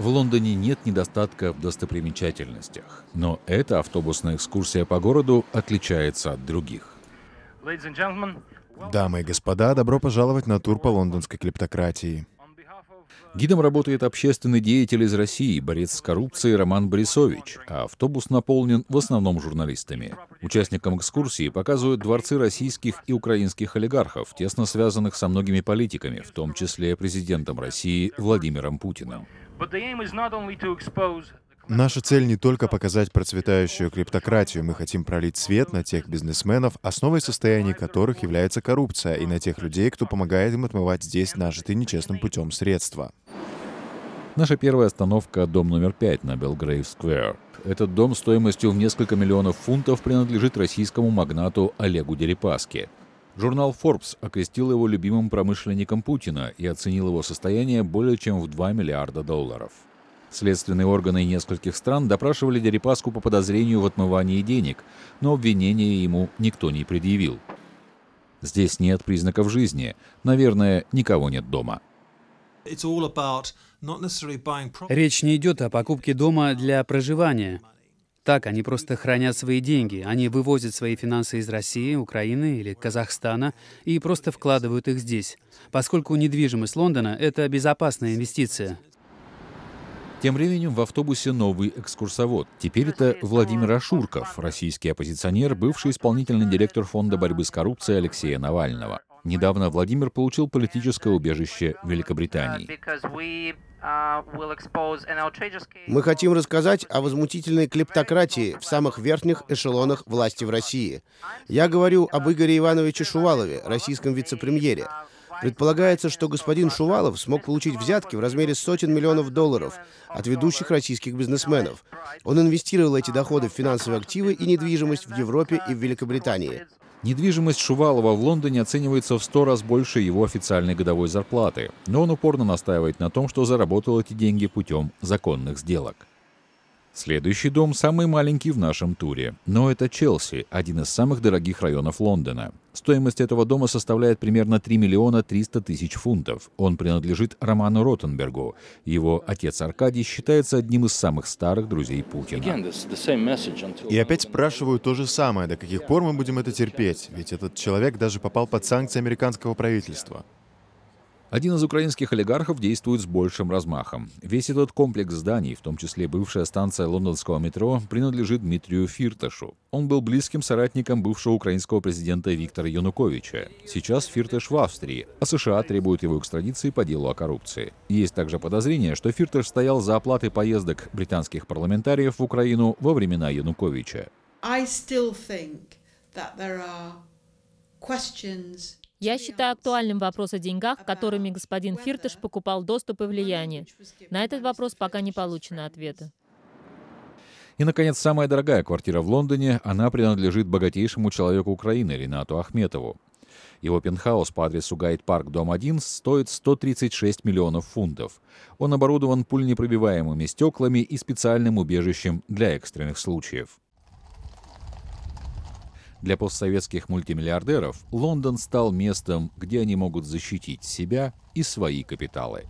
В Лондоне нет недостатка в достопримечательностях, но эта автобусная экскурсия по городу отличается от других. Дамы и господа, добро пожаловать на тур по лондонской клептократии. Гидом работает общественный деятель из России, борец с коррупцией Роман Борисович, а автобус наполнен в основном журналистами. Участникам экскурсии показывают дворцы российских и украинских олигархов, тесно связанных со многими политиками, в том числе президентом России Владимиром Путиным. Наша цель не только показать процветающую криптократию, мы хотим пролить свет на тех бизнесменов, основой состояния которых является коррупция, и на тех людей, кто помогает им отмывать здесь нажитые нечестным путем средства. Наша первая остановка – дом номер пять на Белгрейв Сквер. Этот дом стоимостью в несколько миллионов фунтов принадлежит российскому магнату Олегу Дерипаске. Журнал Forbes окрестил его любимым промышленником Путина и оценил его состояние более чем в 2 миллиарда долларов. Следственные органы нескольких стран допрашивали Дерипаску по подозрению в отмывании денег, но обвинения ему никто не предъявил. Здесь нет признаков жизни. Наверное, никого нет дома. Речь не идет о покупке дома для проживания. Так, они просто хранят свои деньги. Они вывозят свои финансы из России, Украины или Казахстана и просто вкладывают их здесь. Поскольку недвижимость Лондона — это безопасная инвестиция. Тем временем в автобусе новый экскурсовод. Теперь это Владимир Ашурков, российский оппозиционер, бывший исполнительный директор Фонда борьбы с коррупцией Алексея Навального. Недавно Владимир получил политическое убежище в Великобритании. Uh, uh, Мы хотим рассказать о возмутительной клептократии в самых верхних эшелонах власти в России. Я говорю об Игоре Ивановиче Шувалове, российском вице-премьере. Предполагается, что господин Шувалов смог получить взятки в размере сотен миллионов долларов от ведущих российских бизнесменов. Он инвестировал эти доходы в финансовые активы и недвижимость в Европе и в Великобритании. Недвижимость Шувалова в Лондоне оценивается в 100 раз больше его официальной годовой зарплаты, но он упорно настаивает на том, что заработал эти деньги путем законных сделок. Следующий дом самый маленький в нашем туре, но это Челси, один из самых дорогих районов Лондона. Стоимость этого дома составляет примерно 3 миллиона 300 тысяч фунтов. Он принадлежит Роману Ротенбергу. Его отец Аркадий считается одним из самых старых друзей Путина. И опять спрашиваю то же самое, до каких пор мы будем это терпеть, ведь этот человек даже попал под санкции американского правительства. Один из украинских олигархов действует с большим размахом. Весь этот комплекс зданий, в том числе бывшая станция лондонского метро, принадлежит Дмитрию Фирташу. Он был близким соратником бывшего украинского президента Виктора Януковича. Сейчас Фирташ в Австрии, а США требуют его экстрадиции по делу о коррупции. Есть также подозрение, что Фирташ стоял за оплатой поездок британских парламентариев в Украину во времена Януковича. I still think that there are questions я считаю актуальным вопрос о деньгах, которыми господин Фиртыш покупал доступ и влияние. На этот вопрос пока не получено ответа. И, наконец, самая дорогая квартира в Лондоне, она принадлежит богатейшему человеку Украины Ренату Ахметову. Его пентхаус по адресу Гайд-парк, дом 1, стоит 136 миллионов фунтов. Он оборудован пульнепробиваемыми стеклами и специальным убежищем для экстренных случаев. Для постсоветских мультимиллиардеров Лондон стал местом, где они могут защитить себя и свои капиталы.